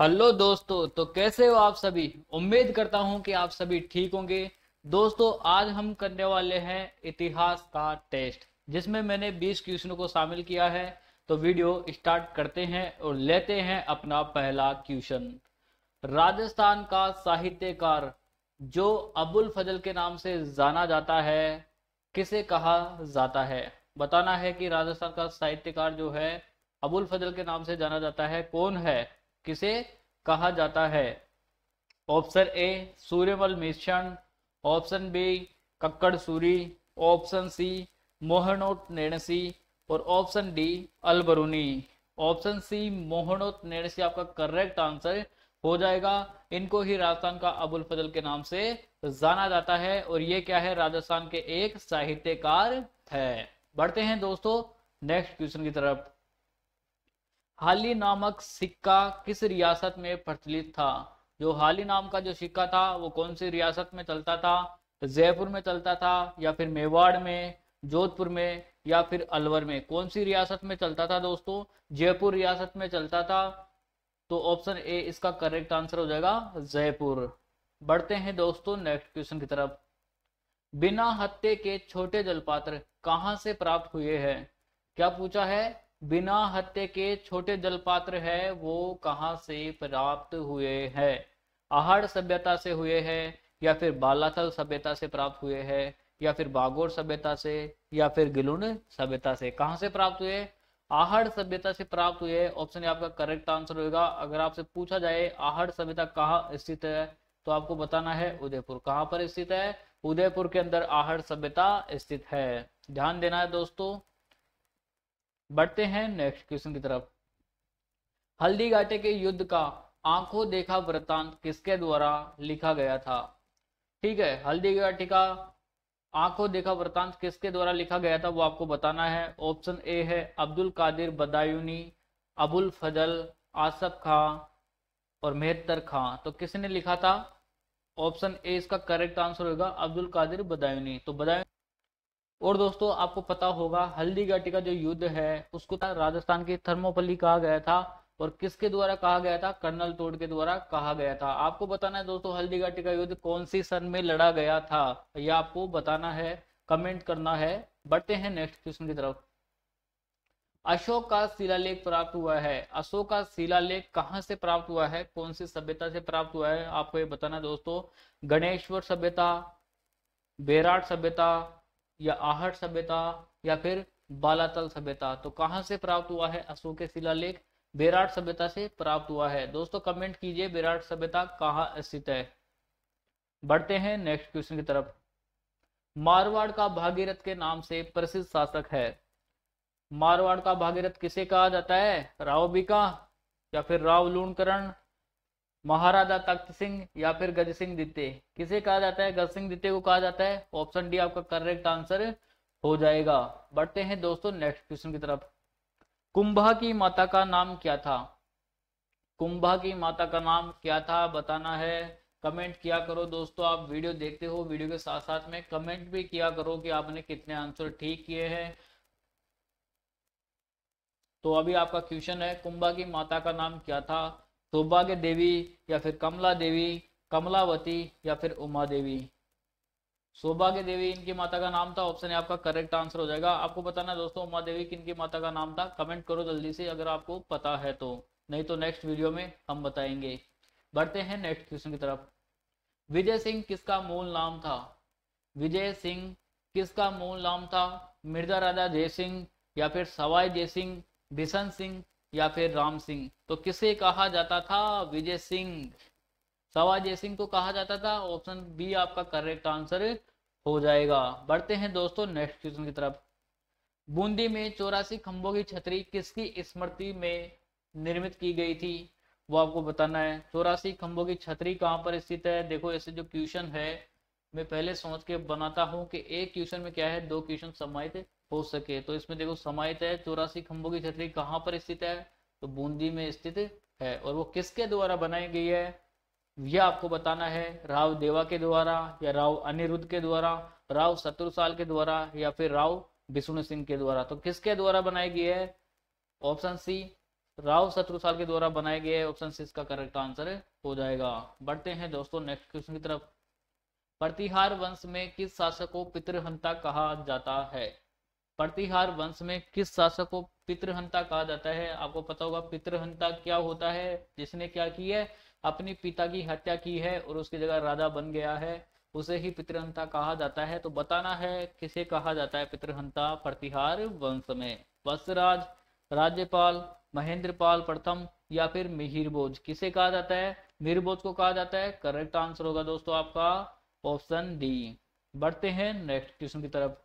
hello दोस्तों तो कैसे हो आप सभी उम्मीद करता हूं कि आप सभी ठीक होंगे दोस्तों आज हम करने वाले हैं इतिहास का टेस्ट जिसमें मैंने 20 क्वेश्चनों को शामिल किया है तो वीडियो स्टार्ट करते हैं और लेते हैं अपना पहला क्वेश्चन राजस्थान का साहित्यकार जो अबुल फजल के नाम से जाना जाता है किसे कहा जाता है बताना है कि राजस्थान का साहित्यकार जो है अबुल फजल के नाम से जाना जाता है कौन है किसे कहा जाता है option A Suryamal Mishran option B Kakkad Suri option C Mohnot Nainsi और option D Alberuni option C Mohnot Nainsi आपका करेक्ट आंसर हो जाएगा इनको ही राजस्थान का अबुल फजल के नाम से जाना जाता है और ये क्या है राजस्थान के एक साहित्यकार है बढ़ते हैं दोस्तों नेक्स्ट क्वेश्चन की तरफ हाली नामक सिक्का किस रियासत में प्रचलित था जो हाली नाम का जो सिक्का था वो कौन सी रियासत में चलता था जयपुर में चलता था या फिर मेवाड़ में जोधपुर में या फिर अलवर में कौन सी रियासत में चलता था दोस्तों जयपुर रियासत में चलता था तो ऑप्शन ए इसका करेक्ट आंसर हो जाएगा जयपुर बढ़ते हैं दोस्तों नेक्स्ट क्वेश्चन की तरफ बिना हत्ते के छोटे जलपात्र कहाँ से प्राप्त हुए हैं क्या पूछा है बिना हत्या के छोटे जलपात्र है वो कहाँ से प्राप्त हुए हैं आहड़ सभ्यता से हुए हैं या फिर बालाथल सभ्यता से प्राप्त हुए हैं या फिर बागोर सभ्यता से या फिर गिलुन सभ्यता से कहाँ से प्राप्त हुए आहड़ सभ्यता से प्राप्त हुए ऑप्शन आपका करेक्ट आंसर होगा अगर आपसे पूछा जाए आहड़ सभ्यता कहाँ स्थित है तो आपको बताना है उदयपुर कहाँ पर स्थित है उदयपुर के अंदर आहड़ सभ्यता स्थित है ध्यान देना है दोस्तों बढ़ते हैं नेक्स्ट क्वेश्चन की तरफ हल्दी घाटे के युद्ध का आंखों देखा वृतांत किसके द्वारा लिखा गया था ठीक है हल्दी घाटी का आंखों देखा वृतांत किसके द्वारा लिखा गया था वो आपको बताना है ऑप्शन ए है अब्दुल कादिर बदायूनी अबुल फजल आसफ खां और मेहतर खां तो किसने लिखा था ऑप्शन ए इसका करेक्ट आंसर होगा अब्दुल कादिर बदायूनी तो बदायूनी और दोस्तों आपको पता होगा हल्दी घाटी का जो युद्ध है उसको राजस्थान के थर्मोपल्ली कहा गया था और किसके द्वारा कहा गया था कर्नल तोड़ के द्वारा कहा गया था आपको बताना है दोस्तों हल्दी घाटी का युद्ध कौन सी सन में लड़ा गया था यह आपको बताना है कमेंट करना है बढ़ते हैं नेक्स्ट क्वेश्चन की तरफ अशोक का शिलालेख प्राप्त हुआ है अशोक का शिलालेख कहाँ से प्राप्त हुआ है कौन सी सभ्यता से प्राप्त हुआ है आपको ये बताना है दोस्तों गणेश्वर सभ्यता बेराट सभ्यता या आहट सभ्यता या फिर बालातल सभ्यता तो कहाँ से प्राप्त हुआ है अशोक के शिलालेख बेराट सभ्यता से प्राप्त हुआ है दोस्तों कमेंट कीजिए बेराट सभ्यता कहाँ स्थित है बढ़ते हैं नेक्स्ट क्वेश्चन की तरफ मारवाड़ का भागीरथ के नाम से प्रसिद्ध शासक है मारवाड़ का भागीरथ किसे कहा जाता है राव बिका या फिर राव लूणकरण महाराजा तख्त सिंह या फिर गज सिंह द्वितीय किसे कहा जाता है गज सिंह द्वितीय को कहा जाता है ऑप्शन डी आपका करेक्ट आंसर हो जाएगा बढ़ते हैं दोस्तों नेक्स्ट क्वेश्चन की तरफ कुंभा की माता का नाम क्या था कुंभा की माता का नाम क्या था बताना है कमेंट किया करो दोस्तों आप वीडियो देखते हो वीडियो के साथ साथ में कमेंट भी किया करो कि आपने कितने आंसर ठीक किए हैं तो अभी आपका क्वेश्चन है कुंभा की माता का नाम क्या था सौभाग्य देवी या फिर कमला देवी कमलावती या फिर उमा देवी सौभाग्य देवी इनकी माता का नाम था ऑप्शन आपका करेक्ट आंसर हो जाएगा आपको बताना दोस्तों उमा देवी किनकी माता का नाम था कमेंट करो जल्दी से अगर आपको पता है तो नहीं तो नेक्स्ट वीडियो में हम बताएंगे बढ़ते हैं नेक्स्ट क्वेश्चन की तरफ विजय सिंह किसका मूल नाम था विजय सिंह किसका मूल नाम था मिर्जा राजा जय सिंह या फिर सवाई जय सिंह बिशन सिंह या फिर राम सिंह तो किसे कहा जाता था विजय सिंह सवाजय सिंह को कहा जाता था ऑप्शन बी आपका करेक्ट आंसर हो जाएगा बढ़ते हैं दोस्तों नेक्स्ट क्वेश्चन की तरफ बूंदी में चौरासी खंभों की छतरी किसकी स्मृति में निर्मित की गई थी वो आपको बताना है चौरासी खंभों की छतरी कहाँ पर स्थित है देखो ऐसे जो क्वेश्चन है मैं पहले सोच के बनाता हूँ कि एक क्वेश्चन में क्या है दो क्वेश्चन समाहित हो सके तो इसमें देखो समाहित है चौरासी खंभों की छतरी कहाँ पर स्थित है तो बूंदी में स्थित है और वो किसके द्वारा बनाई गई है यह आपको बताना है राव देवा के द्वारा या राव अनिरुद्ध के द्वारा राव शत्रुसाल के द्वारा या फिर राव विष्णु सिंह के द्वारा तो किसके द्वारा बनाई गई है ऑप्शन सी राव शत्रुसाल के द्वारा गई है ऑप्शन सी इसका करेक्ट आंसर हो जाएगा बढ़ते हैं दोस्तों नेक्स्ट क्वेश्चन की तरफ प्रतिहार वंश में किस शासक को पितृहंता कहा जाता है प्रतिहार वंश में किस शासक को पितृहंता कहा जाता है आपको पता होगा पितृहंता क्या होता है जिसने क्या की है अपने पिता की हत्या की है और उसकी जगह राजा बन गया है उसे ही पितृहंता कहा जाता है तो बताना है किसे कहा जाता है पितृहंता प्रतिहार वंश में वस्त्रराज राज्यपाल महेंद्रपाल प्रथम या फिर मिहिरबोज किसे कहा जाता है मिहिरबोज को कहा जाता है करेक्ट आंसर होगा दोस्तों आपका ऑप्शन डी बढ़ते हैं नेक्स्ट क्वेश्चन की तरफ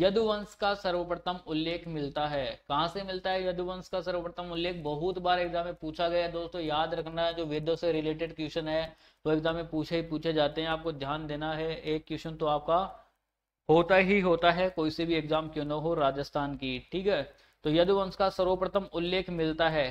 यदुवंश का सर्वप्रथम उल्लेख मिलता है कहाँ से मिलता है यदुवंश का सर्वप्रथम उल्लेख बहुत बार एग्जाम में पूछा गया है दोस्तों याद रखना है जो वेदों से रिलेटेड क्वेश्चन है वो एग्जाम में पूछे ही पूछे जाते हैं आपको ध्यान देना है एक क्वेश्चन तो आपका होता ही होता है कोई से भी एग्जाम क्यों ना हो राजस्थान की ठीक है तो यदुवंश का सर्वप्रथम उल्लेख मिलता है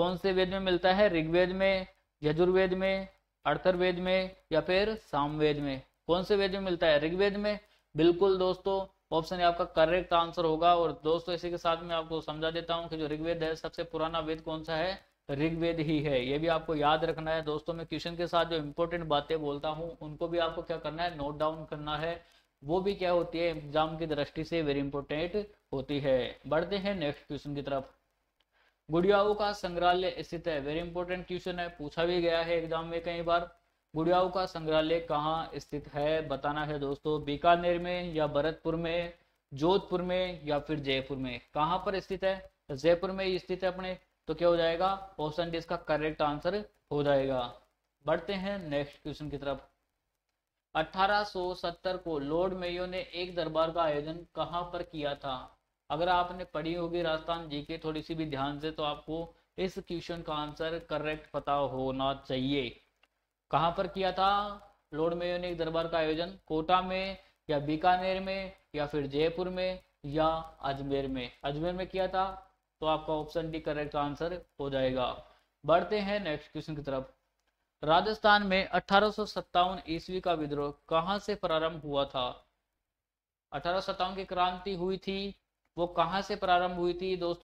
कौन से वेद में मिलता है ऋग्वेद में यजुर्वेद में अर्थर्वेद में या फिर सामवेद में कौन से वेद में मिलता है ऋग्वेद में बिल्कुल दोस्तों ऑप्शन तो आपका करेक्ट आंसर होगा और दोस्तों इसी के साथ मैं आपको समझा देता हूँ कि जो ऋग्वेद है सबसे पुराना वेद कौन सा है ऋग्वेद ही है ये भी आपको याद रखना है दोस्तों मैं क्वेश्चन के साथ जो इम्पोर्टेंट बातें बोलता हूँ उनको भी आपको क्या करना है नोट डाउन करना है वो भी क्या होती है एग्जाम की दृष्टि से वेरी इंपॉर्टेंट होती है बढ़ते हैं नेक्स्ट क्वेश्चन की तरफ गुड़ियाओं का संग्रहालय स्थित है वेरी इंपॉर्टेंट क्वेश्चन है पूछा भी गया है एग्जाम में कई बार गुड़ियाओं का संग्रहालय कहाँ स्थित है बताना है दोस्तों बीकानेर में या भरतपुर में जोधपुर में या फिर जयपुर में कहाँ पर स्थित है जयपुर में स्थित है अपने तो क्या हो जाएगा ऑप्शन डी इसका करेक्ट आंसर हो जाएगा बढ़ते हैं नेक्स्ट क्वेश्चन की तरफ 1870 को लॉर्ड मेयो ने एक दरबार का आयोजन कहाँ पर किया था अगर आपने पढ़ी होगी राजस्थान जी के थोड़ी सी भी ध्यान से तो आपको इस क्वेश्चन का आंसर करेक्ट पता होना चाहिए कहाँ पर किया था लॉर्ड मेयो ने एक दरबार का आयोजन कोटा में या बीकानेर में या फिर जयपुर में या अजमेर में अजमेर में किया था तो आपका ऑप्शन डी करेक्ट आंसर हो जाएगा बढ़ते हैं नेक्स्ट क्वेश्चन की तरफ राजस्थान में अठारह ईस्वी का विद्रोह कहाँ से प्रारंभ हुआ था अठारह की क्रांति हुई थी वो कहाँ से प्रारंभ हुई थी दोस्त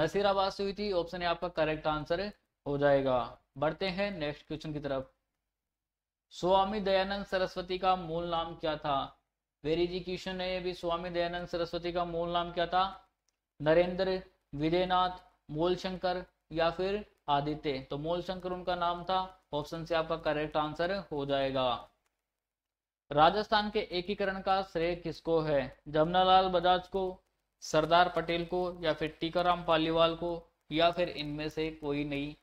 नसीराबाद से हुई थी ऑप्शन आपका करेक्ट आंसर हो जाएगा बढ़ते हैं नेक्स्ट क्वेश्चन की तरफ स्वामी दयानंद सरस्वती का मूल नाम क्या था वेरी जी क्वेश्चन है ये भी स्वामी दयानंद सरस्वती का मूल नाम क्या था नरेंद्र विदयनाथ मूलशंकर या फिर आदित्य तो मूलशंकर उनका नाम था ऑप्शन से आपका करेक्ट आंसर हो जाएगा राजस्थान के एकीकरण का श्रेय किसको है जमनालाल बजाज को सरदार पटेल को या फिर टीकाराम पालीवाल को या फिर इनमें से कोई नहीं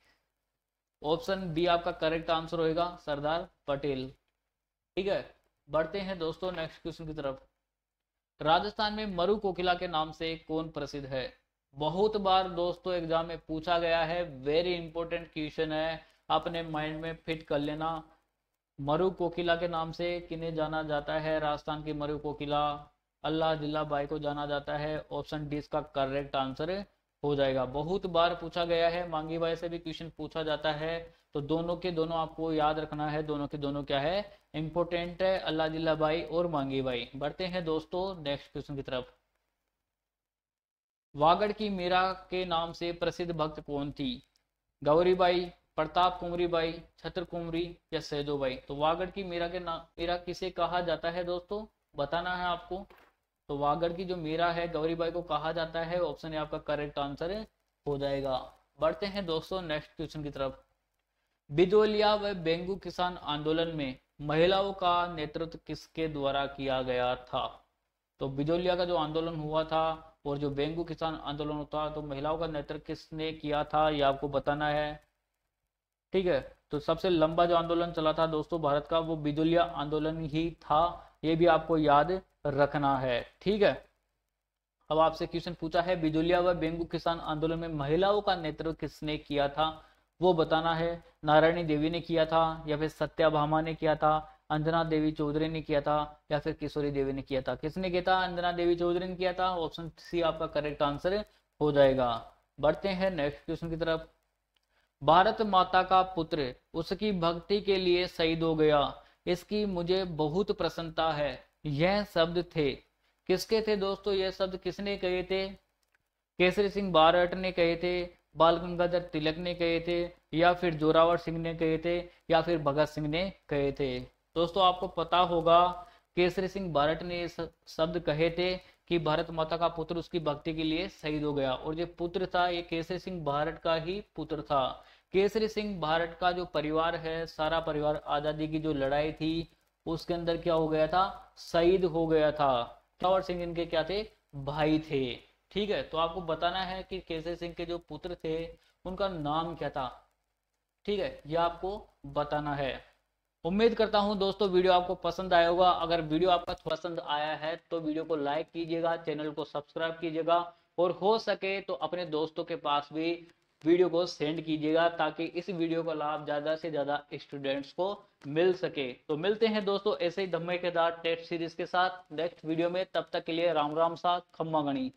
ऑप्शन बी आपका करेक्ट आंसर होगा सरदार पटेल ठीक है बढ़ते हैं दोस्तों नेक्स्ट क्वेश्चन की तरफ राजस्थान में मरु कोकिला के नाम से कौन प्रसिद्ध है बहुत बार दोस्तों एग्जाम में पूछा गया है वेरी इंपॉर्टेंट क्वेश्चन है अपने माइंड में फिट कर लेना मरु कोकिला के नाम से किन्हें जाना जाता है राजस्थान के मरु कोकिला अल्लाह जिला बाई को जाना जाता है ऑप्शन डी इसका करेक्ट आंसर हो जाएगा बहुत बार पूछा गया है मांगी भाई से भी क्वेश्चन पूछा जाता है तो दोनों के दोनों आपको याद रखना है दोनों के दोनों क्या है इंपोर्टेंट है अल्लाह दिल्ला भाई और मांगी भाई बढ़ते हैं दोस्तों नेक्स्ट क्वेश्चन की तरफ वागड़ की मीरा के नाम से प्रसिद्ध भक्त कौन थी गौरी बाई प्रताप कुमरी बाई छत्र कुमरी या सहदो बाई तो वागड़ की मीरा के नाम मीरा किसे कहा जाता है दोस्तों बताना है आपको तो वागड़ की जो मीरा है गौरी बाई को कहा जाता है ऑप्शन आपका करेक्ट आंसर हो जाएगा बढ़ते हैं दोस्तों नेक्स्ट क्वेश्चन की तरफ बिजोलिया व बेंगू किसान आंदोलन में महिलाओं का नेतृत्व किसके द्वारा किया गया था तो बिजोलिया का जो आंदोलन हुआ था और जो बेंगू किसान आंदोलन होता तो महिलाओं का नेतृत्व किसने किया था ये आपको बताना है ठीक है तो सबसे लंबा जो आंदोलन चला था दोस्तों भारत का वो बिजोलिया आंदोलन ही था ये भी आपको याद रखना है ठीक है अब आपसे क्वेश्चन पूछा है बिजुलिया व बेंगू किसान आंदोलन में महिलाओं का नेतृत्व किसने किया था वो बताना है नारायणी देवी ने किया था या फिर सत्याभामा ने किया था अंजना देवी चौधरी ने किया था या फिर किशोरी देवी ने किया था किसने किया था अंजना देवी चौधरी ने किया था ऑप्शन सी आपका करेक्ट आंसर हो जाएगा बढ़ते हैं नेक्स्ट क्वेश्चन की तरफ भारत माता का पुत्र उसकी भक्ति के लिए शहीद हो गया इसकी मुझे बहुत प्रसन्नता है यह शब्द थे किसके थे दोस्तों यह शब्द किसने कहे थे केसरी सिंह बारट ने कहे थे बाल गंगाधर तिलक ने कहे थे या फिर जोरावर सिंह ने कहे थे या फिर भगत सिंह ने कहे थे दोस्तों आपको पता होगा केसरी सिंह बारट ने शब्द कहे थे कि भारत माता का पुत्र उसकी भक्ति के लिए शहीद हो गया और जो पुत्र था ये केसरी सिंह बारट का ही पुत्र था केसरी सिंह भारत का जो परिवार है सारा परिवार आज़ादी की जो लड़ाई थी उसके अंदर क्या हो गया था शहीद हो गया था चावर सिंह इनके क्या थे भाई थे ठीक है तो आपको बताना है कि केसरी सिंह के जो पुत्र थे उनका नाम क्या था ठीक है यह आपको बताना है उम्मीद करता हूं दोस्तों वीडियो आपको पसंद आया होगा अगर वीडियो आपका पसंद आया है तो वीडियो को लाइक कीजिएगा चैनल को सब्सक्राइब कीजिएगा और हो सके तो अपने दोस्तों के पास भी वीडियो को सेंड कीजिएगा ताकि इस वीडियो का लाभ ज़्यादा से ज़्यादा स्टूडेंट्स को मिल सके तो मिलते हैं दोस्तों ऐसे ही दार टेस्ट सीरीज के साथ नेक्स्ट वीडियो में तब तक के लिए राम राम सा खम्मा गणी